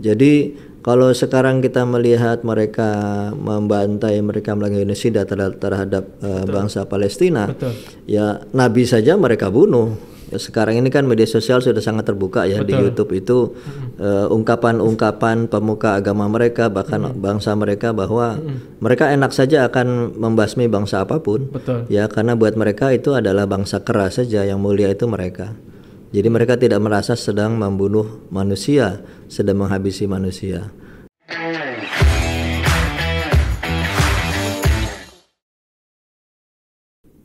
Jadi kalau sekarang kita melihat mereka membantai mereka melakukan genosida terhadap uh, bangsa Palestina, Betul. ya Nabi saja mereka bunuh. Ya, sekarang ini kan media sosial sudah sangat terbuka ya Betul. di YouTube itu ungkapan eh, ungkapan-ungkapan pemuka agama mereka bahkan mm bangsa mereka bahwa mm mereka enak saja akan membasmi bangsa apapun, Betul. ya karena buat mereka itu adalah bangsa keras saja yang mulia itu mereka. Jadi mereka tidak merasa sedang membunuh manusia sedang menghabisi manusia.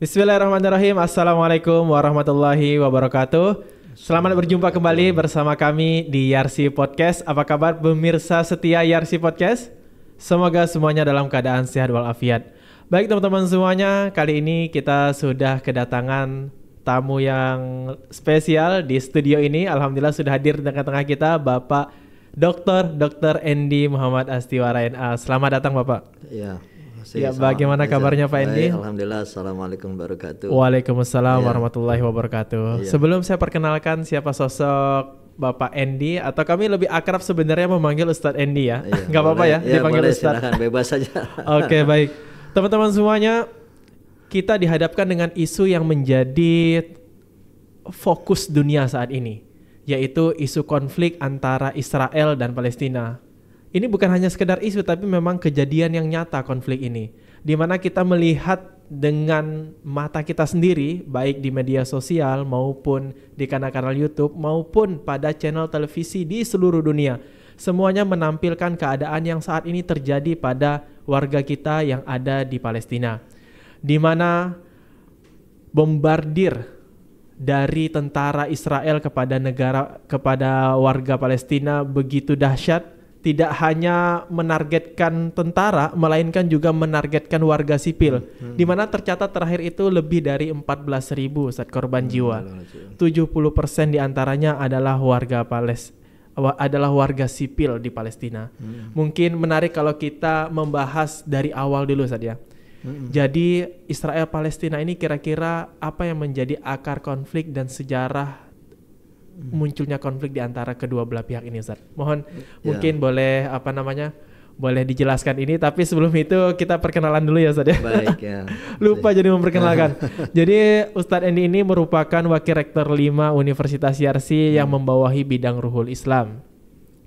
Bismillahirrahmanirrahim. Assalamualaikum warahmatullahi wabarakatuh. Selamat berjumpa kembali bersama kami di Yarsi Podcast. Apa kabar pemirsa setia Yarsi Podcast? Semoga semuanya dalam keadaan sehat walafiat. Baik teman-teman semuanya, kali ini kita sudah kedatangan tamu yang spesial di studio ini. Alhamdulillah sudah hadir di tengah-tengah kita Bapak Dr. Dr. Endi Muhammad Astiwara NA. Ah, selamat datang Bapak. Iya. Ya, bagaimana kabarnya Pak Endi? Alhamdulillah, Assalamualaikum warahmatullahi wabarakatuh. Waalaikumsalam ya. warahmatullahi wabarakatuh. Ya. Sebelum saya perkenalkan siapa sosok Bapak Endi atau kami lebih akrab sebenarnya memanggil Ustadz Endi ya. Enggak iya, Gak apa-apa ya, ya dipanggil boleh, Ustadz. Silahkan, bebas saja. Oke, okay, baik. Teman-teman semuanya, kita dihadapkan dengan isu yang menjadi fokus dunia saat ini, yaitu isu konflik antara Israel dan Palestina. Ini bukan hanya sekedar isu, tapi memang kejadian yang nyata konflik ini, di mana kita melihat dengan mata kita sendiri, baik di media sosial maupun di kanal-kanal YouTube maupun pada channel televisi di seluruh dunia. Semuanya menampilkan keadaan yang saat ini terjadi pada warga kita yang ada di Palestina di mana bombardir dari tentara Israel kepada negara kepada warga Palestina begitu dahsyat tidak hanya menargetkan tentara melainkan juga menargetkan warga sipil hmm. di mana tercatat terakhir itu lebih dari 14.000 saat korban hmm. jiwa. 70% diantaranya adalah warga Pales adalah warga sipil di Palestina. Hmm. Mungkin menarik kalau kita membahas dari awal dulu saja hmm Jadi Israel Palestina ini kira-kira apa yang menjadi akar konflik dan sejarah mm. munculnya konflik di antara kedua belah pihak ini Ustaz. Mohon yeah. mungkin boleh apa namanya? boleh dijelaskan ini tapi sebelum itu kita perkenalan dulu ya Ustaz ya. Baik ya. Lupa jadi memperkenalkan. jadi Ustadz Endi ini merupakan wakil rektor 5 Universitas Yarsi hmm. yang membawahi bidang Ruhul Islam.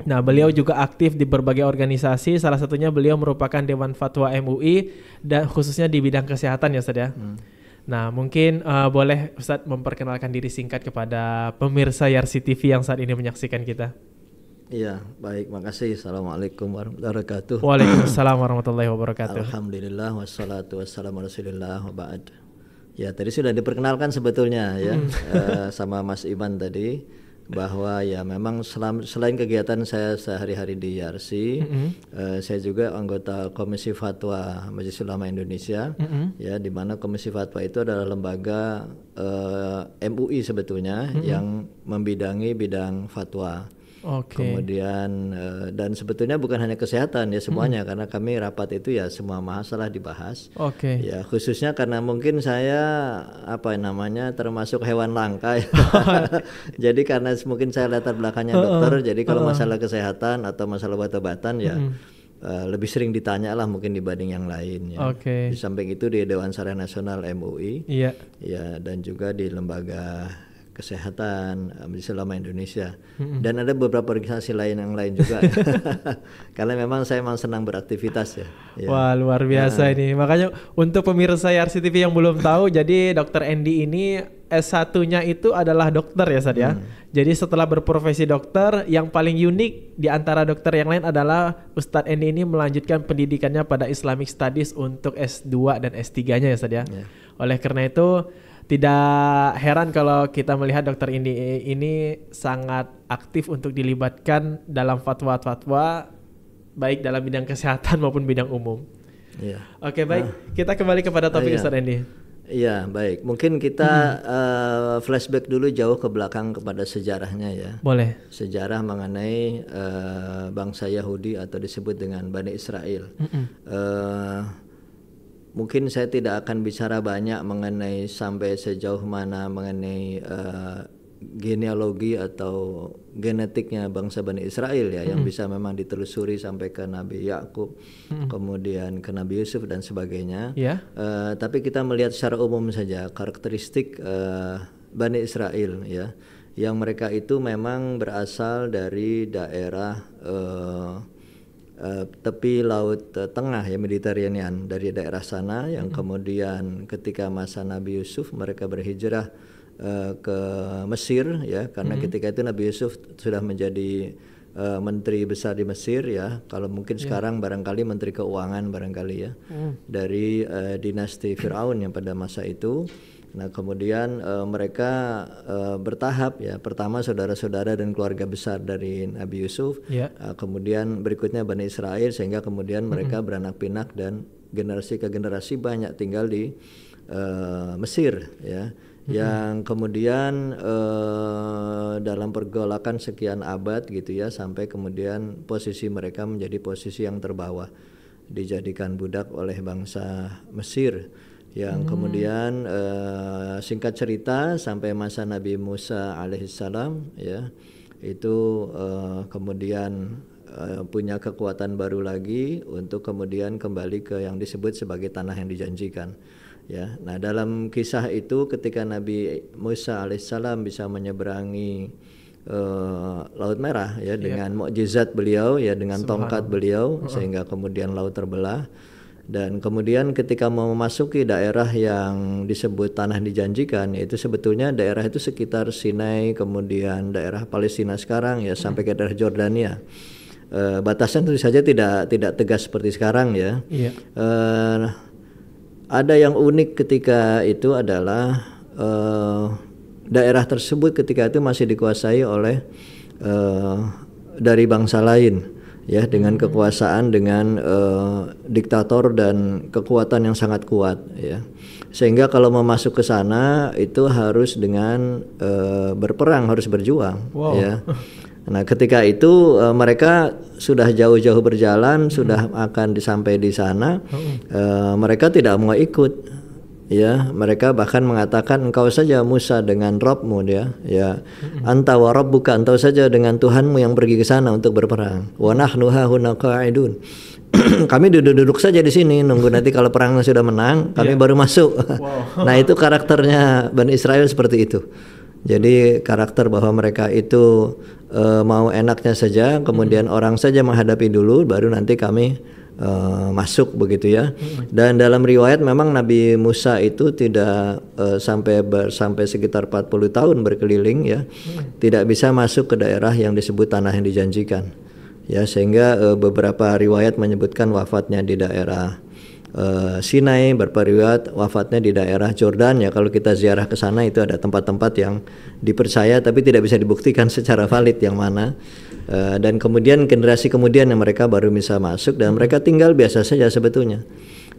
Nah, beliau juga aktif di berbagai organisasi, salah satunya beliau merupakan Dewan Fatwa MUI dan khususnya di bidang kesehatan ya Ustaz ya. Hmm. Nah, mungkin uh, boleh Ustaz memperkenalkan diri singkat kepada pemirsa Yarsi TV yang saat ini menyaksikan kita. Iya, baik. Makasih. Assalamualaikum warahmatullahi wabarakatuh. Waalaikumsalam warahmatullahi wabarakatuh. Alhamdulillah wassalatu wassalamu rasulillah wa ba'd. Ya, tadi sudah diperkenalkan sebetulnya ya hmm. uh, sama Mas Iman tadi bahwa ya memang selam, selain kegiatan saya sehari-hari di YRC, mm -hmm. eh, saya juga anggota Komisi Fatwa Majelis Ulama Indonesia, mm -hmm. ya di mana Komisi Fatwa itu adalah lembaga eh, MUI sebetulnya mm -hmm. yang membidangi bidang fatwa. Okay. Kemudian eh, dan sebetulnya bukan hanya kesehatan ya semuanya hmm. karena kami rapat itu ya semua masalah dibahas. Oke. Okay. Ya khususnya karena mungkin saya apa namanya termasuk hewan langka. Ya. Oh, iya. jadi karena mungkin saya latar belakangnya uh -uh. dokter, jadi kalau uh -uh. masalah kesehatan atau masalah obat-obatan ya. Hmm. Uh, lebih sering ditanya lah mungkin dibanding yang lain ya. Oke. Okay. Di samping itu di Dewan Syariah Nasional MUI. Iya. Yeah. Ya dan juga di lembaga kesehatan eh, Majelis Ulama Indonesia hmm. dan ada beberapa organisasi lain yang lain juga karena memang saya memang senang beraktivitas ya. ya. Wah luar biasa nah. ini makanya untuk pemirsa TV yang belum tahu jadi Dokter Andy ini S1-nya itu adalah dokter ya Sad ya. Hmm. Jadi setelah berprofesi dokter yang paling unik di antara dokter yang lain adalah Ustadz Andy ini melanjutkan pendidikannya pada Islamic Studies untuk S2 dan S3-nya ya Sad ya. Yeah. Oleh karena itu tidak heran kalau kita melihat dokter ini ini sangat aktif untuk dilibatkan dalam fatwa-fatwa baik dalam bidang kesehatan maupun bidang umum. Iya. Oke baik, nah. kita kembali kepada topik ah, iya. Ustaz Iya baik, mungkin kita hmm. uh, flashback dulu jauh ke belakang kepada sejarahnya ya. Boleh. Sejarah mengenai uh, bangsa Yahudi atau disebut dengan Bani Israel. Hmm -mm. Uh, mungkin saya tidak akan bicara banyak mengenai sampai sejauh mana mengenai uh, genealogi atau genetiknya bangsa Bani Israel ya -hmm. yang bisa memang ditelusuri sampai ke Nabi Yakub, -hmm. kemudian ke Nabi Yusuf dan sebagainya. Yeah. Ya. Uh, tapi kita melihat secara umum saja karakteristik uh, Bani Israel ya yang mereka itu memang berasal dari daerah uh, Eh, tepi laut eh, tengah ya Mediterranean dari daerah sana yang hmm. kemudian ketika masa Nabi Yusuf mereka berhijrah uh, ke Mesir ya karena hmm. ketika itu Nabi Yusuf sudah menjadi uh, menteri besar di Mesir ya kalau mungkin yeah. sekarang barangkali menteri keuangan barangkali ya hmm. dari uh, dinasti Firaun yang pada masa itu Nah, kemudian e, mereka e, bertahap ya. Pertama saudara-saudara dan keluarga besar dari Nabi Yusuf. Yeah. Ya. E, kemudian berikutnya Bani Israel sehingga kemudian mereka mm -hmm. beranak pinak dan generasi ke generasi banyak tinggal di e, Mesir ya. Yang kemudian e, dalam pergolakan sekian abad gitu ya sampai kemudian posisi mereka menjadi posisi yang terbawah dijadikan budak oleh bangsa Mesir yang hmm. kemudian uh, singkat cerita sampai masa Nabi Musa alaihissalam ya itu uh, kemudian uh, punya kekuatan baru lagi untuk kemudian kembali ke yang disebut sebagai tanah yang dijanjikan ya nah dalam kisah itu ketika Nabi Musa alaihissalam bisa menyeberangi Uh, Laut Merah ya yeah. dengan mukjizat beliau ya dengan tongkat beliau uh -uh. sehingga kemudian laut terbelah dan kemudian ketika memasuki daerah yang disebut tanah dijanjikan, itu sebetulnya daerah itu sekitar Sinai, kemudian daerah Palestina sekarang ya sampai ke daerah Jordania. E, batasan tentu saja tidak tidak tegas seperti sekarang ya. iya. E, ada yang unik ketika itu adalah e, daerah tersebut ketika itu masih dikuasai oleh e, dari bangsa lain ya dengan hmm. kekuasaan dengan uh, diktator dan kekuatan yang sangat kuat ya sehingga kalau mau masuk ke sana itu harus dengan uh, berperang harus berjuang wow. ya nah ketika itu uh, mereka sudah jauh-jauh berjalan hmm. sudah akan disampai di sana uh, mereka tidak mau ikut ya mereka bahkan mengatakan engkau saja Musa dengan Robmu dia ya anta wa rabbuka engkau saja dengan Tuhanmu yang pergi ke sana untuk berperang wa nahnu hauna qa'idun kami duduk-duduk saja di sini nunggu nanti kalau perangnya sudah menang kami yeah. baru masuk nah itu karakternya Bani Israel seperti itu jadi karakter bahwa mereka itu uh, mau enaknya saja kemudian orang saja menghadapi dulu baru nanti kami Eh, masuk begitu ya. Dan dalam riwayat memang Nabi Musa itu tidak uh, sampai ber, sampai sekitar 40 tahun berkeliling ya. Tidak bisa masuk ke daerah yang disebut tanah yang dijanjikan. Ya, sehingga uh, beberapa riwayat menyebutkan wafatnya di daerah Sinai, berperiwat wafatnya di daerah Jordan ya. Kalau kita ziarah ke sana itu ada tempat-tempat yang dipercaya tapi tidak bisa dibuktikan secara valid yang mana. Eh, dan kemudian generasi kemudian yang mereka baru bisa masuk dan hmm. mereka tinggal biasa saja sebetulnya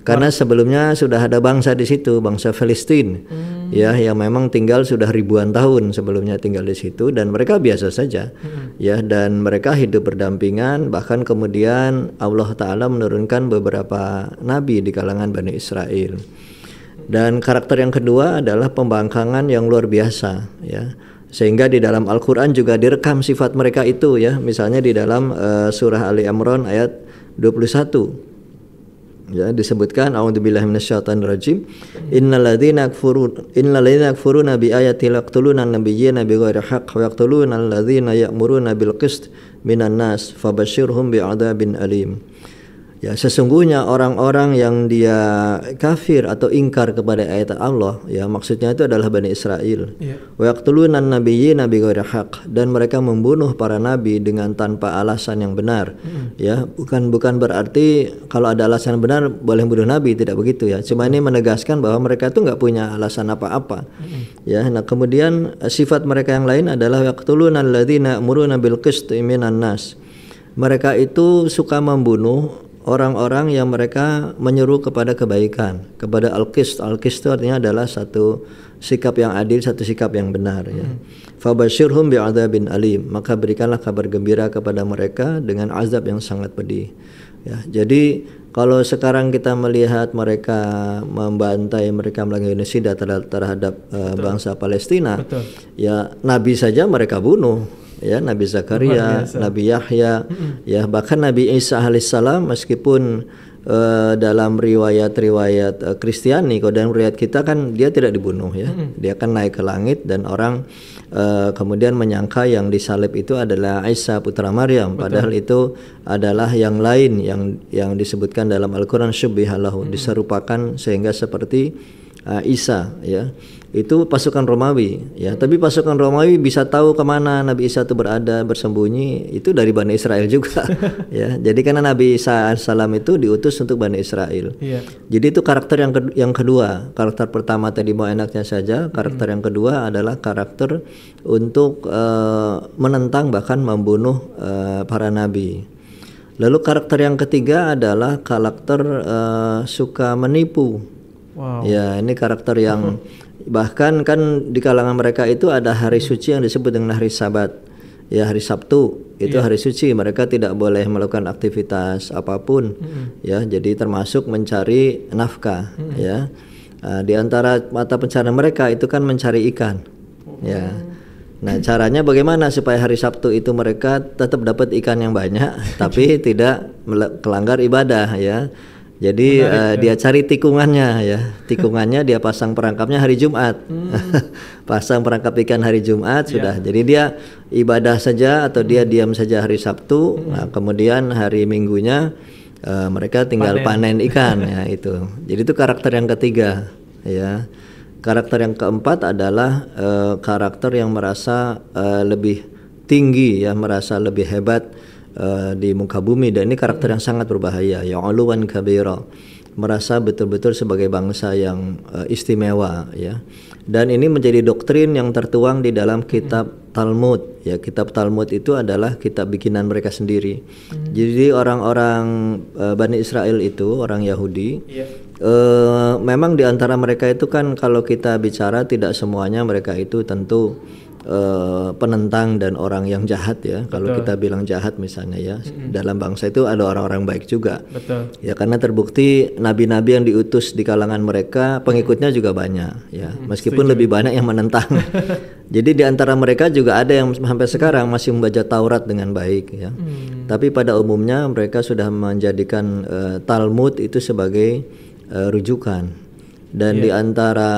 karena sebelumnya sudah ada bangsa di situ bangsa Palestina hmm. ya yang memang tinggal sudah ribuan tahun sebelumnya tinggal di situ dan mereka biasa saja hmm. ya dan mereka hidup berdampingan bahkan kemudian Allah Taala menurunkan beberapa nabi di kalangan Bani Israel dan karakter yang kedua adalah pembangkangan yang luar biasa ya sehingga di dalam Al-Qur'an juga direkam sifat mereka itu ya misalnya di dalam uh, surah Ali Imran ayat 21 ya disebutkan a'udzubillahi minasyaitonirrajim innalladzina yakfurun innalladzina yakfuruna nabi ayati yaqtuluna nabiyyina bighairi haqq wa yaqtuluna alladzina ya'muruna bil qist minan nas fabashshirhum bi'adzabin alim Ya sesungguhnya orang-orang yang dia kafir atau ingkar kepada ayat Allah, ya maksudnya itu adalah Bani Israel. Ya. Waqtulunan Nabi nabiyyin nabi haq dan mereka membunuh para nabi dengan tanpa alasan yang benar. Hmm. Ya, bukan bukan berarti kalau ada alasan benar boleh bunuh nabi, tidak begitu ya. Cuma ini menegaskan bahwa mereka itu nggak punya alasan apa-apa. Hmm. Ya, nah kemudian eh, sifat mereka yang lain adalah waqtulunan ladzina amuruna bil qist minan nas. Mereka itu suka membunuh orang-orang yang mereka menyeru kepada kebaikan, kepada al-qist. Al-qist itu artinya adalah satu sikap yang adil, satu sikap yang benar ya. Hmm. Fabashirhum bi'adzabin alim. Maka berikanlah kabar gembira kepada mereka dengan azab yang sangat pedih. Ya, jadi kalau sekarang kita melihat mereka membantai mereka melakukan genosida terhadap uh, bangsa Palestina, Betul. ya nabi saja mereka bunuh ya Nabi Zakaria, Nabi Yahya, ya bahkan Nabi Isa alaihissalam meskipun uh, dalam riwayat-riwayat uh, Kristiani, kalau dalam riwayat kita kan dia tidak dibunuh ya, dia akan naik ke langit dan orang uh, kemudian menyangka yang disalib itu adalah Isa putra Maryam, Betul. padahal itu adalah yang lain yang yang disebutkan dalam Al-Quran syubbihalahu hmm. diserupakan sehingga seperti uh, Isa ya itu pasukan Romawi ya tapi pasukan Romawi bisa tahu kemana Nabi Isa itu berada bersembunyi itu dari Bani Israel juga ya jadi karena Nabi Isa salam itu diutus untuk Bani Israel yeah. jadi itu karakter yang ke yang kedua karakter pertama tadi mau enaknya saja karakter hmm. yang kedua adalah karakter untuk uh, menentang bahkan membunuh uh, para nabi lalu karakter yang ketiga adalah karakter uh, suka menipu Wow. Ya, ini karakter yang uh bahkan kan di kalangan mereka itu ada hari suci yang disebut dengan hari sabat ya hari Sabtu itu yeah. hari suci mereka tidak boleh melakukan aktivitas apapun mm -hmm. ya jadi termasuk mencari nafkah mm -hmm. ya uh, di antara mata pencarian mereka itu kan mencari ikan ya. oh. ya nah caranya bagaimana supaya hari Sabtu itu mereka tetap dapat ikan yang banyak tapi tidak melanggar ibadah ya jadi uh, dia cari tikungannya ya, tikungannya dia pasang perangkapnya hari Jumat, hmm. pasang perangkap ikan hari Jumat yeah. sudah. Jadi dia ibadah saja atau dia hmm. diam saja hari Sabtu, hmm. nah, kemudian hari Minggunya uh, mereka tinggal panen, panen ikan ya itu. Jadi itu karakter yang ketiga ya. Karakter yang keempat adalah uh, karakter yang merasa uh, lebih tinggi ya, merasa lebih hebat Eh, di muka bumi dan ini karakter yang sangat berbahaya ya aluan kabira merasa betul-betul sebagai bangsa yang uh, istimewa ya dan ini menjadi doktrin yang tertuang di dalam kitab Talmud ya kitab Talmud itu adalah kitab bikinan mereka sendiri hmm. jadi orang-orang uh, Bani Israel itu orang Yahudi yeah. Iya. uh, memang di antara mereka itu kan kalau kita bicara tidak semuanya mereka itu tentu Eh, penentang dan orang yang jahat ya. Kalau kita bilang jahat misalnya ya, mm-hmm. dalam bangsa itu ada orang-orang baik juga. Betul. Ya karena terbukti nabi-nabi yang diutus di kalangan mereka pengikutnya juga banyak ya. Meskipun Setuju. lebih banyak yang menentang. Jadi di antara mereka juga ada yang sampai sekarang masih membaca Taurat dengan baik ya. mm Tapi pada umumnya mereka sudah menjadikan uh, Talmud itu sebagai uh, rujukan. Dan yeah. di antara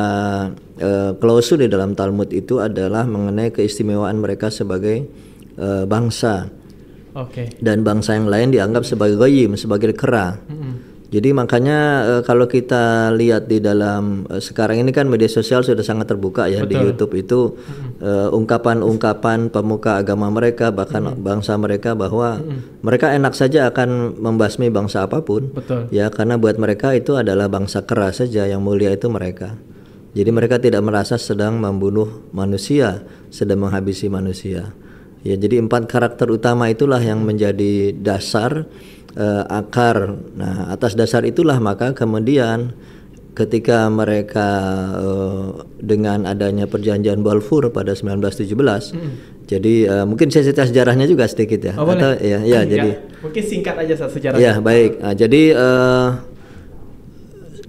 Eh, klausul di dalam Talmud itu adalah mengenai keistimewaan mereka sebagai uh, bangsa. Okay. Dan bangsa yang lain dianggap sebagai goyim, sebagai kera. Mm -hmm. Jadi makanya uh, kalau kita lihat di dalam uh, sekarang ini kan media sosial sudah sangat terbuka ya Betul. di YouTube itu ungkapan ungkapan-ungkapan pemuka agama mereka bahkan mm. bangsa mereka bahwa mm. mereka enak saja akan membasmi bangsa apapun. Betul. Ya karena buat mereka itu adalah bangsa keras saja yang mulia itu mereka. Jadi mereka tidak merasa sedang membunuh manusia, sedang menghabisi manusia. Ya, jadi empat karakter utama itulah yang menjadi dasar eh, akar. Nah, atas dasar itulah maka kemudian ketika mereka uh, dengan adanya perjanjian Balfour pada 1917. Hmm. Jadi uh, mungkin saya cerita sejarahnya juga sedikit ya. Oh, boleh. Atau ya, ya, ya jadi mungkin singkat aja sejarahnya. Ya, baik. Nah, jadi uh,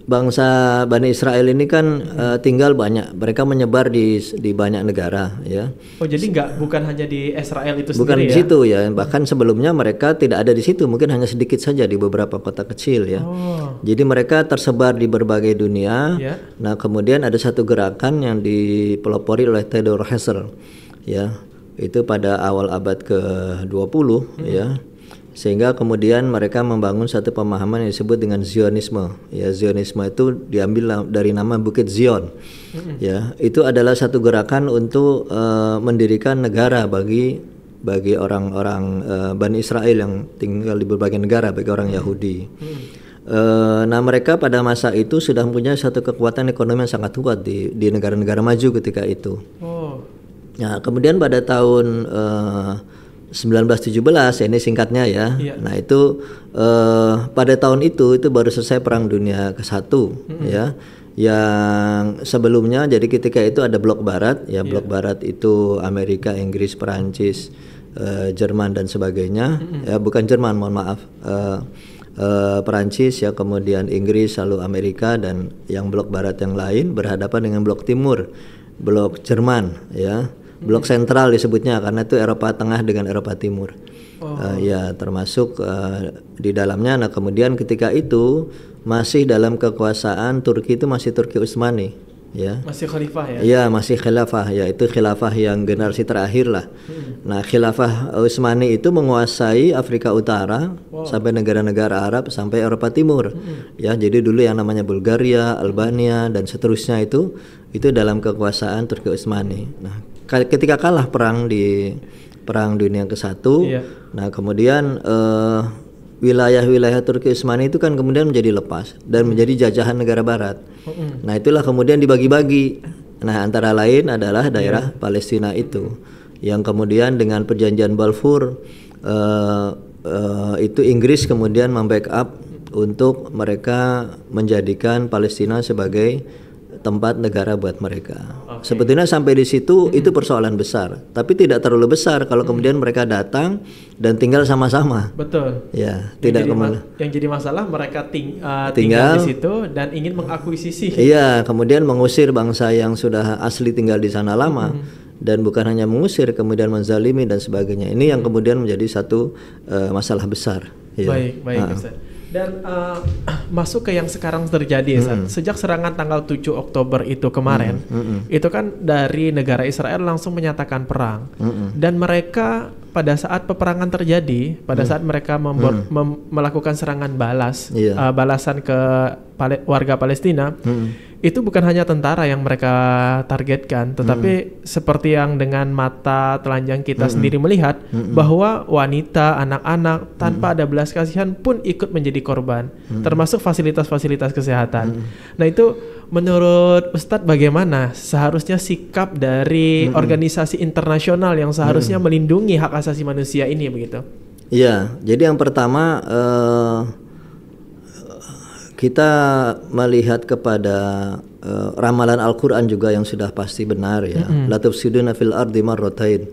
bangsa Bani Israel ini kan uh, tinggal banyak, mereka menyebar di di banyak negara, ya. Oh jadi nggak bukan hanya di Israel itu bukan sendiri Bukan di ya? situ ya? bahkan sebelumnya mereka tidak ada di situ, mungkin hanya sedikit saja di beberapa kota kecil ya. Oh. Jadi mereka tersebar di berbagai dunia. Yeah. Nah kemudian ada satu gerakan yang dipelopori oleh Theodor Herzl, ya itu pada awal abad ke 20 -hmm. ya sehingga kemudian mereka membangun satu pemahaman yang disebut dengan Zionisme. Ya, Zionisme itu diambil dari nama Bukit Zion. Ya, itu adalah satu gerakan untuk uh, mendirikan negara bagi bagi orang-orang uh, Bani Israel yang tinggal di berbagai negara, bagi orang Yahudi. Uh, nah, mereka pada masa itu sudah punya satu kekuatan ekonomi yang sangat kuat di di negara-negara maju ketika itu. Oh. Nah, kemudian pada tahun uh, 1917 ya ini singkatnya ya. Iya. Nah itu uh, pada tahun itu itu baru selesai Perang Dunia ke satu mm -hmm. ya. Yang sebelumnya jadi ketika itu ada Blok Barat ya Blok yeah. Barat itu Amerika, Inggris, Perancis, uh, Jerman dan sebagainya. Mm -hmm. Ya bukan Jerman mohon maaf. Uh, Perancis ya kemudian Inggris lalu Amerika dan yang Blok Barat yang lain berhadapan dengan Blok Timur, Blok Jerman ya blok sentral disebutnya karena itu Eropa Tengah dengan Eropa Timur. Oh. Uh, ya termasuk uh, di dalamnya. Nah kemudian ketika itu masih dalam kekuasaan Turki itu masih Turki Utsmani, ya. Masih khalifah ya? Iya masih khilafah, ya itu khilafah yang generasi terakhir lah. Hmm. Nah khilafah Utsmani itu menguasai Afrika Utara wow. sampai negara-negara Arab sampai Eropa Timur, hmm. ya. Jadi dulu yang namanya Bulgaria, Albania dan seterusnya itu itu dalam kekuasaan Turki Utsmani. Nah ketika kalah perang di perang dunia ke-1. Iya. Nah, kemudian eh, wilayah-wilayah Turki Utsmani itu kan kemudian menjadi lepas dan menjadi jajahan negara barat. Nah, itulah kemudian dibagi-bagi. Nah, antara lain adalah iya. daerah yeah. Palestina itu yang kemudian dengan perjanjian Balfour uh, Uh, itu Inggris kemudian membackup untuk mereka menjadikan Palestina sebagai tempat negara buat mereka okay. sebetulnya sampai di situ hmm. itu persoalan besar tapi tidak terlalu besar kalau hmm. kemudian mereka datang dan tinggal sama-sama betul ya yang tidak kemana yang jadi masalah mereka ting uh, eh, tinggal, tinggal di situ dan ingin mengakuisisi iya kemudian mengusir bangsa yang sudah asli tinggal di sana lama hmm dan bukan hanya mengusir kemudian menzalimi dan sebagainya ini yang hmm. kemudian menjadi satu uh, masalah besar ya. baik baik uh -uh. Dan uh, masuk ke yang sekarang terjadi, mm. sejak serangan tanggal 7 Oktober itu kemarin, mm. Mm. itu kan dari negara Israel langsung menyatakan perang, mm. dan mereka pada saat peperangan terjadi, pada hmm. saat mereka hmm. melakukan serangan balas, yeah. Iya. uh, balasan ke pale, warga Palestina, hmm. itu bukan hanya tentara yang mereka targetkan, tetapi hmm. seperti yang dengan mata telanjang kita hmm. sendiri melihat hmm. bahwa wanita, anak-anak tanpa hmm. ada belas kasihan pun ikut menjadi korban, hmm. termasuk fasilitas-fasilitas kesehatan. Hmm. Nah itu menurut Ustadz bagaimana seharusnya sikap dari hmm. organisasi internasional yang seharusnya hmm. melindungi hak asasi manusia ini begitu? Iya, jadi yang pertama uh, kita melihat kepada uh, ramalan Al-Qur'an juga yang sudah pasti benar ya. Latif hmm fil ardi marratain.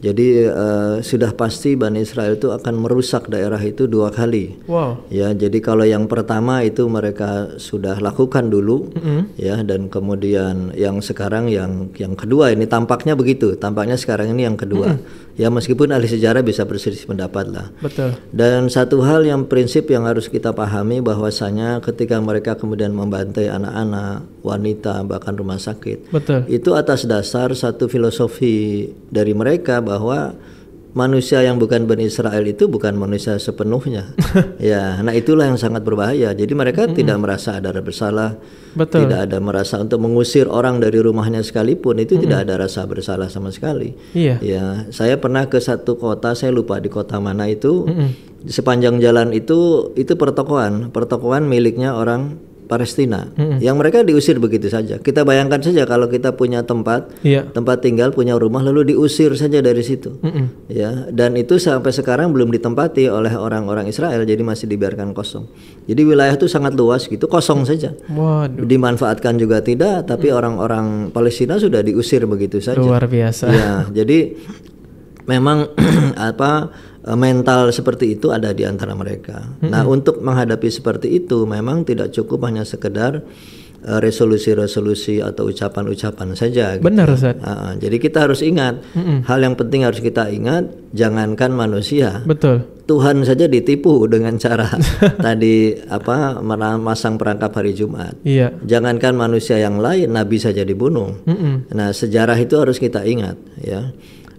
Jadi uh, sudah pasti Bani Israel itu akan merusak daerah itu dua kali. Wow. Ya, jadi kalau yang pertama itu mereka sudah lakukan dulu ya dan kemudian yang sekarang yang yang kedua ini tampaknya begitu. Tampaknya sekarang ini yang kedua ya meskipun ahli sejarah bisa berselisih pendapat lah. Betul. Dan satu hal yang prinsip yang harus kita pahami bahwasanya ketika mereka kemudian membantai anak-anak, wanita, bahkan rumah sakit. Betul. Itu atas dasar satu filosofi dari mereka bahwa manusia yang bukan Bani Israel itu bukan manusia sepenuhnya. ya, nah itulah yang sangat berbahaya. Jadi mereka mm -hmm. tidak merasa ada bersalah, Betul. tidak ada merasa untuk mengusir orang dari rumahnya sekalipun itu mm -hmm. tidak ada rasa bersalah sama sekali. Iya. Ya, saya pernah ke satu kota, saya lupa di kota mana itu. Mm -hmm. Sepanjang jalan itu itu pertokoan, pertokoan miliknya orang Palestina hmm. yang mereka diusir begitu saja. Kita bayangkan saja kalau kita punya tempat, yeah. tempat tinggal, punya rumah lalu diusir saja dari situ. Hmm. Ya, dan itu sampai sekarang belum ditempati oleh orang-orang Israel jadi masih dibiarkan kosong. Jadi wilayah itu sangat luas gitu, kosong mm. saja. Waduh. Dimanfaatkan juga tidak, tapi mm. orang-orang hmm. Palestina sudah diusir begitu saja. Luar biasa. Ya, jadi memang apa Eh, mental seperti itu ada di antara mereka. -hmm. Nah, untuk menghadapi seperti itu memang tidak cukup hanya sekedar eh, resolusi-resolusi atau ucapan-ucapan saja. Gitu. Benar, Ustaz. Uh, jadi kita harus ingat mm hal yang penting harus kita ingat, jangankan manusia. Betul. Tuhan saja ditipu dengan cara tadi apa masang perangkap hari Jumat. Iya. Jangankan manusia yang lain, nabi saja dibunuh. Mm Nah, sejarah itu harus kita ingat, ya.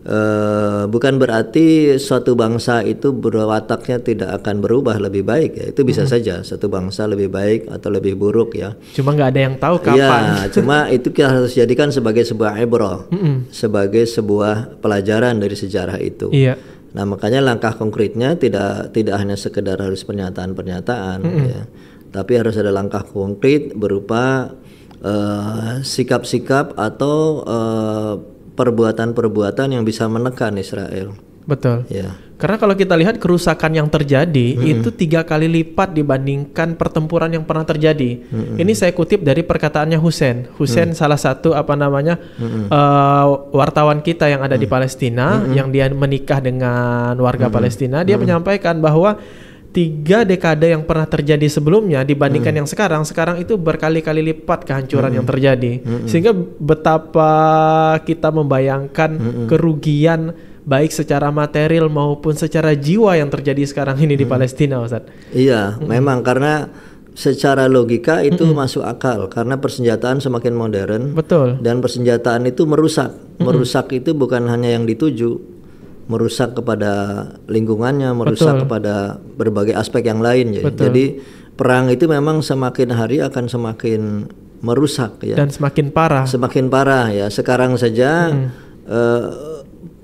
Eh, bukan berarti suatu bangsa itu berwataknya tidak akan berubah lebih baik ya itu bisa hmm. saja satu bangsa lebih baik atau lebih buruk ya cuma nggak ada yang tahu iya, kapan ya cuma itu kita harus jadikan sebagai sebuah ebro hmm. sebagai sebuah pelajaran dari sejarah itu iya. nah makanya langkah konkretnya tidak tidak hanya sekedar harus pernyataan-pernyataan hmm. ya tapi harus ada langkah konkret berupa eh, sikap-sikap uh, atau uh, perbuatan-perbuatan yang bisa menekan Israel. Betul. Ya. Karena kalau kita lihat kerusakan yang terjadi hmm itu tiga kali lipat dibandingkan pertempuran yang pernah terjadi. hmm Ini saya kutip dari perkataannya Hussein. Hussein hmm salah satu apa namanya hmm uh, wartawan kita yang ada hmm di mm. Palestina hmm yang dia menikah dengan warga hmm Palestina. Dia hmm menyampaikan bahwa tiga dekade yang pernah terjadi sebelumnya dibandingkan hmm. yang sekarang, sekarang itu berkali-kali lipat kehancuran hmm. yang terjadi. Hmm. Sehingga betapa kita membayangkan hmm. kerugian baik secara material maupun secara jiwa yang terjadi sekarang ini hmm. di Palestina, Ustaz. Iya, hmm. memang karena secara logika itu mm -hmm. masuk akal karena persenjataan semakin modern. Betul. Dan persenjataan itu merusak. Mm -hmm. Merusak itu bukan hanya yang dituju, merusak kepada lingkungannya, merusak Betul. kepada berbagai aspek yang lain. Jadi, ya. jadi perang itu memang semakin hari akan semakin merusak ya. Dan semakin parah. Semakin parah ya. Sekarang saja hmm. eh,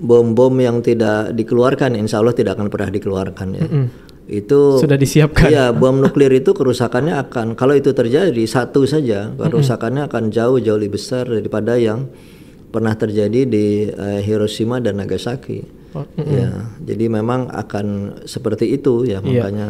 bom-bom yang tidak dikeluarkan, insya Allah tidak akan pernah dikeluarkan ya. Hmm. Itu sudah disiapkan. Iya, bom nuklir itu kerusakannya akan kalau itu terjadi satu saja, hmm. kerusakannya akan jauh jauh lebih besar daripada yang pernah terjadi di uh, Hiroshima dan Nagasaki. Mm -hmm. Ya, jadi memang akan seperti itu ya iya. makanya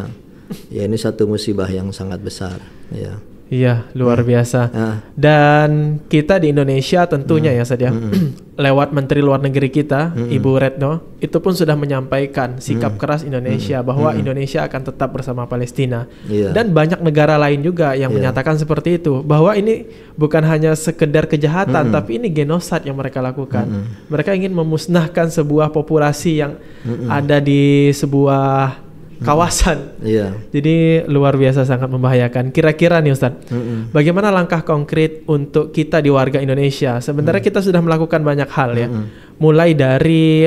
yeah. ya ini satu musibah yang sangat besar ya. Iya, luar hmm. biasa. Uh. Dan kita di Indonesia tentunya hmm. ya saja ya. hmm. lewat Menteri Luar Negeri kita, hmm. Ibu Retno, itu pun sudah menyampaikan sikap hmm. keras Indonesia hmm. bahwa hmm. Indonesia akan tetap bersama Palestina. Yeah. Dan banyak negara lain juga yang yeah. menyatakan seperti itu, bahwa ini bukan hanya sekedar kejahatan, hmm. tapi ini genosid yang mereka lakukan. Hmm. Mereka ingin memusnahkan sebuah populasi yang hmm. ada di sebuah Hmm. kawasan. Iya. Yeah. Jadi luar biasa sangat membahayakan. Kira-kira nih Ustaz, mm -hmm. bagaimana langkah konkret untuk kita di warga Indonesia? Sebenarnya mm kita sudah melakukan banyak hal ya. Mm -hmm. Mulai dari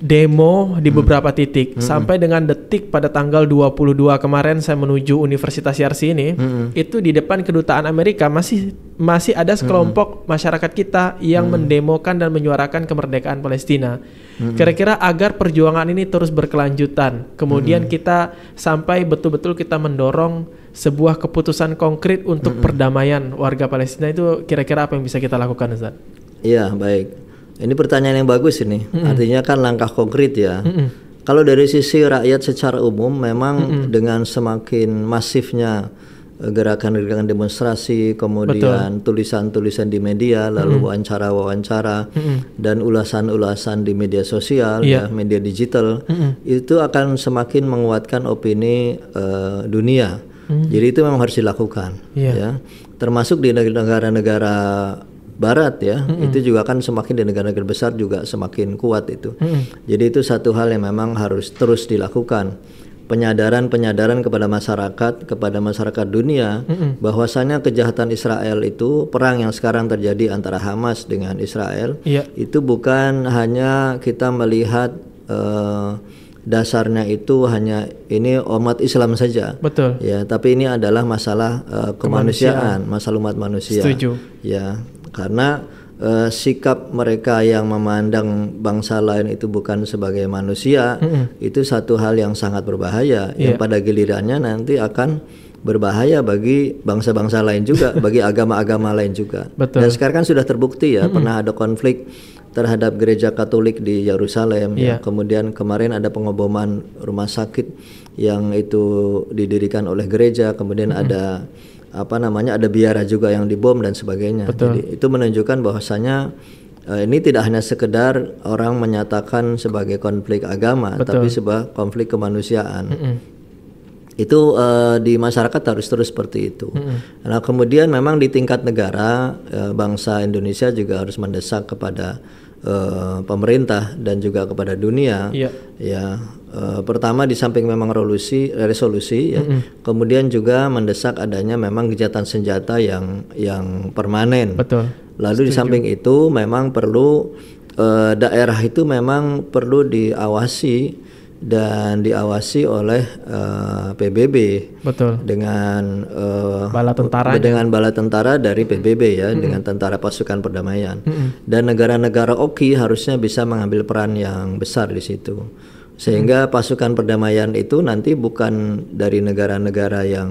demo di hmm. beberapa hmm. titik hmm. sampai dengan detik pada tanggal 22 kemarin saya menuju Universitas Yarsi ini hmm. itu di depan kedutaan Amerika masih masih ada hmm. sekelompok hmm. masyarakat kita yang hmm. mendemokan dan menyuarakan kemerdekaan Palestina. kira hmm. Kira-kira agar perjuangan ini terus berkelanjutan. Kemudian hmm. kita sampai betul-betul kita mendorong sebuah keputusan konkret untuk hmm. perdamaian warga Palestina itu kira-kira apa yang bisa kita lakukan Ustaz? Iya, baik. Ini pertanyaan yang bagus ini. Mm -hmm. Artinya kan langkah konkret ya. Mm -hmm. Kalau dari sisi rakyat secara umum memang mm -hmm. dengan semakin masifnya eh, gerakan-gerakan demonstrasi, kemudian tulisan-tulisan di media, lalu wawancara-wawancara mm -hmm. dan ulasan-ulasan di media sosial, yeah. ya, media digital, mm -hmm. itu akan semakin menguatkan opini uh, dunia. Mm -hmm. Jadi itu memang harus dilakukan, yeah. ya. Termasuk di negara-negara Barat ya, mm -hmm. itu juga kan semakin di negara-negara besar juga semakin kuat itu. Mm -hmm. Jadi itu satu hal yang memang harus terus dilakukan penyadaran-penyadaran kepada masyarakat, kepada masyarakat dunia, mm -hmm. bahwasanya kejahatan Israel itu perang yang sekarang terjadi antara Hamas dengan Israel yeah. itu bukan hanya kita melihat uh, dasarnya itu hanya ini umat Islam saja. Betul. Ya, tapi ini adalah masalah uh, kemanusiaan, kemanusiaan, masalah umat manusia. Setuju. Ya, karena uh, sikap mereka yang memandang bangsa lain itu bukan sebagai manusia mm -hmm. itu satu hal yang sangat berbahaya yeah. yang iya. pada gilirannya nanti akan berbahaya bagi bangsa-bangsa lain juga bagi agama-agama lain juga Betul. dan sekarang kan sudah terbukti ya mm -hmm. pernah ada konflik terhadap gereja Katolik di Yerusalem yeah. ya. Iya. kemudian kemarin ada pengoboman rumah sakit yang itu didirikan oleh gereja kemudian mm -hmm. ada apa namanya ada biara juga yang dibom dan sebagainya. Betul. Jadi itu menunjukkan bahwasanya uh, ini tidak hanya sekedar orang menyatakan sebagai konflik agama, Betul. tapi sebuah konflik kemanusiaan. Mm -mm. Itu uh, di masyarakat harus terus seperti itu. Mm -mm. Nah kemudian memang di tingkat negara uh, bangsa Indonesia juga harus mendesak kepada Eh, pemerintah dan juga kepada dunia iya. ya, ya uh, pertama di samping memang resolusi resolusi ya mm -hmm. kemudian juga mendesak adanya memang kejahatan senjata yang yang permanen betul lalu Setuju. di samping itu memang perlu uh, daerah itu memang perlu diawasi dan diawasi oleh uh, eh, PBB betul dengan uh, bala tentara dengan bala tentara dari PBB ya mm -hmm. dengan tentara pasukan perdamaian mm -hmm. dan negara-negara Oki harusnya bisa mengambil peran yang besar di situ sehingga mm -hmm. pasukan perdamaian itu nanti bukan dari negara-negara yang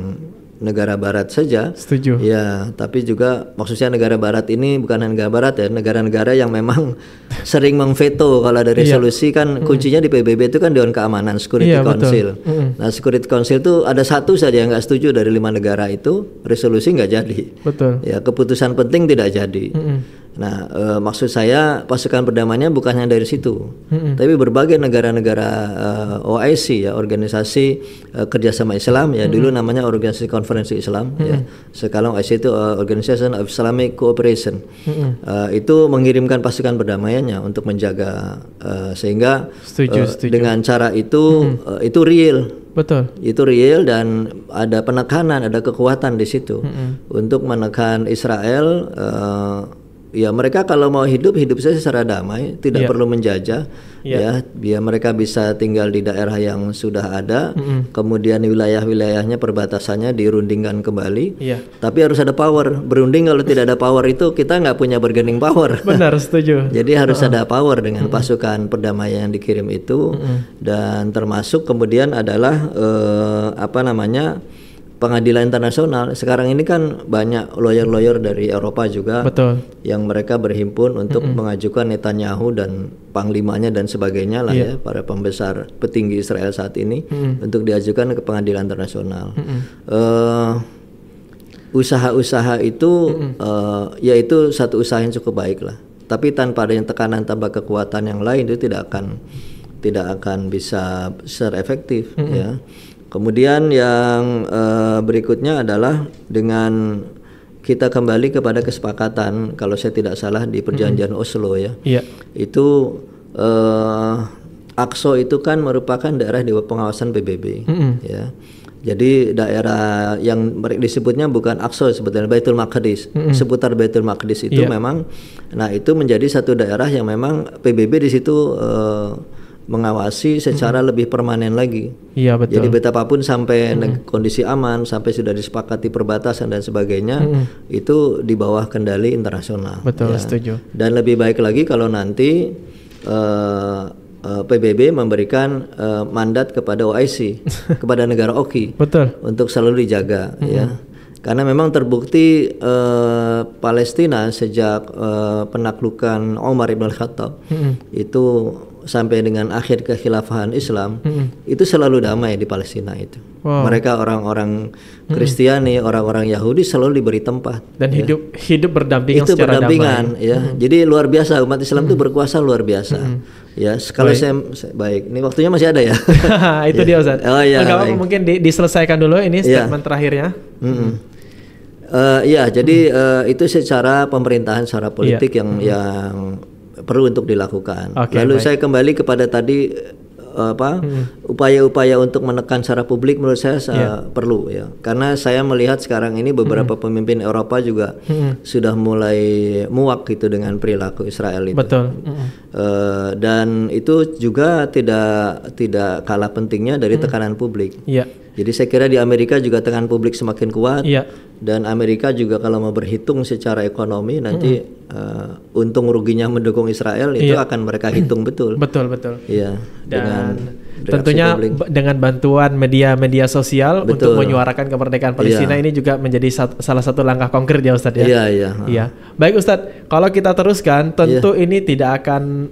negara barat saja. Setuju. Ya, tapi juga maksudnya negara barat ini bukan negara barat ya, negara-negara yang memang sering mengveto kalau ada iya. resolusi yeah. kan mm. kuncinya di PBB itu kan Dewan Keamanan Security yeah, iya, Council. Mm. Nah, Security Council itu ada satu saja yang nggak setuju dari lima negara itu resolusi nggak jadi. Betul. Ya, keputusan penting tidak jadi. Mm Nah, e, maksud saya pasukan perdamainya bukan hanya dari situ, hmm. tapi berbagai negara-negara e, eh, OIC ya, organisasi e, kerjasama Islam ya, hmm. dulu namanya organisasi konferensi Islam hmm. ya. Sekarang OIC itu e, Organization Islamic Cooperation. Hmm. E, itu mengirimkan pasukan perdamaiannya untuk menjaga e, sehingga setuju, e, setuju. dengan cara itu hmm. e, itu real. Betul. Itu real dan ada penekanan, ada kekuatan di situ hmm. untuk menekan Israel. E, ya mereka kalau mau hidup hidup saja secara damai tidak yeah. perlu menjajah yeah. ya biar mereka bisa tinggal di daerah yang sudah ada mm -hmm. kemudian wilayah-wilayahnya perbatasannya dirundingkan kembali yeah. tapi harus ada power berunding kalau tidak ada power itu kita nggak punya bargaining power benar setuju jadi harus uh -huh. ada power dengan mm -hmm. pasukan perdamaian yang dikirim itu mm -hmm. dan termasuk kemudian adalah eh, apa namanya pengadilan internasional sekarang ini kan banyak lawyer-lawyer dari Eropa juga Betul. yang mereka berhimpun untuk mm -hmm. mengajukan Netanyahu dan panglimanya dan sebagainya lah yeah. ya para pembesar petinggi Israel saat ini mm -hmm. untuk diajukan ke pengadilan internasional. Mm -hmm. uh, usaha-usaha itu mm -hmm. uh, eh, yaitu satu usaha yang cukup baik lah. Tapi tanpa adanya tekanan tambah kekuatan yang lain itu tidak akan tidak akan bisa ser efektif mm -hmm. ya Kemudian yang uh, berikutnya adalah dengan kita kembali kepada kesepakatan kalau saya tidak salah di perjanjian hmm. Oslo ya. Yeah. Itu uh, Akso itu kan merupakan daerah di pengawasan PBB hmm. ya. Jadi daerah yang disebutnya bukan Akso sebetulnya Baitul Maqdis. Mm -hmm. Seputar Baitul Maqdis itu yeah. memang nah itu menjadi satu daerah yang memang PBB di situ uh, mengawasi secara hmm. lebih permanen lagi. Iya betul. Jadi betapapun sampai hmm. kondisi aman, sampai sudah disepakati perbatasan dan sebagainya, hmm. itu di bawah kendali internasional. Betul, ya. setuju. Dan lebih baik lagi kalau nanti uh, eh, uh, eh, PBB memberikan uh, mandat kepada OIC, kepada negara OKI, betul, untuk selalu dijaga, hmm. ya karena memang terbukti uh, Palestina sejak uh, penaklukan Omar ibn al-Khattab mm -hmm. itu sampai dengan akhir kekhilafahan Islam hmm. itu selalu damai di Palestina itu. Wow. Mereka orang-orang Kristiani, hmm. orang-orang Yahudi selalu diberi tempat dan ya. hidup hidup berdampingan itu secara berdampingan damai. ya. Hmm. Jadi luar biasa umat Islam itu hmm. berkuasa luar biasa. Hmm. Ya, kalau saya, baik. Ini waktunya masih ada ya. itu ya. dia Ustaz. Oh iya. Enggak baik. mungkin di, diselesaikan dulu ini iya. statement ya. terakhirnya. Mm hmm Uh, ya, jadi hmm. uh, itu secara pemerintahan, secara politik yeah. yang hmm. yang perlu untuk dilakukan. Okay, Lalu baik. saya kembali kepada tadi eh, apa hmm. upaya-upaya hmm. untuk menekan secara publik menurut saya yeah. perlu ya karena saya melihat sekarang ini beberapa hmm. pemimpin Eropa juga hmm. sudah mulai muak gitu dengan perilaku Israel itu betul hmm. uh, dan itu juga tidak tidak kalah pentingnya dari hmm. tekanan publik yeah. Jadi saya kira di Amerika juga tekanan publik semakin kuat yeah. dan Amerika juga kalau mau berhitung secara ekonomi nanti mm uh, untung ruginya mendukung Israel itu yeah. akan mereka hitung betul. Betul betul. Iya. Dengan tentunya dengan bantuan media-media sosial Betul. untuk menyuarakan kemerdekaan iya. Palestina yeah. ini juga menjadi sat salah satu langkah konkret ya Ustadz ya. Iya iya. Iya. Baik Ustadz, kalau kita teruskan iya. tentu ini tidak akan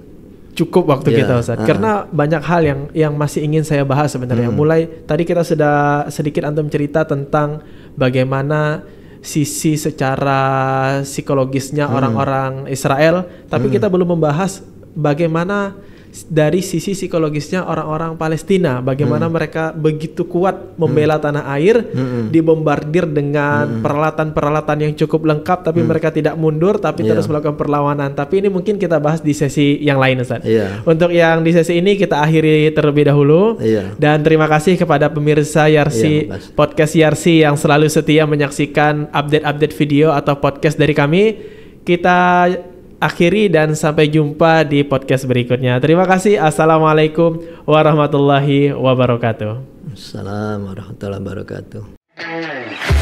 cukup waktu yeah. kita iya. Ustaz. Uh. Karena banyak hal yang yang masih ingin saya bahas sebenarnya. Hmm. Mulai tadi kita sudah sedikit antum cerita tentang bagaimana sisi secara psikologisnya hmm. orang-orang hmm. Israel, tapi hmm. kita belum membahas bagaimana dari sisi psikologisnya orang-orang Palestina, bagaimana hmm. mereka begitu kuat membela hmm. tanah air, hmm. dibombardir dengan peralatan-peralatan yang cukup lengkap, tapi hmm. mereka tidak mundur, tapi yeah. terus melakukan perlawanan. Tapi ini mungkin kita bahas di sesi yang lain, Ustaz. Yeah. Untuk yang di sesi ini kita akhiri terlebih dahulu, yeah. dan terima kasih kepada pemirsa Yarsi yeah, podcast Yarsi yang selalu setia menyaksikan update-update video atau podcast dari kami. Kita akhiri dan sampai jumpa di podcast berikutnya. Terima kasih. Assalamualaikum warahmatullahi wabarakatuh. Assalamualaikum warahmatullahi wabarakatuh.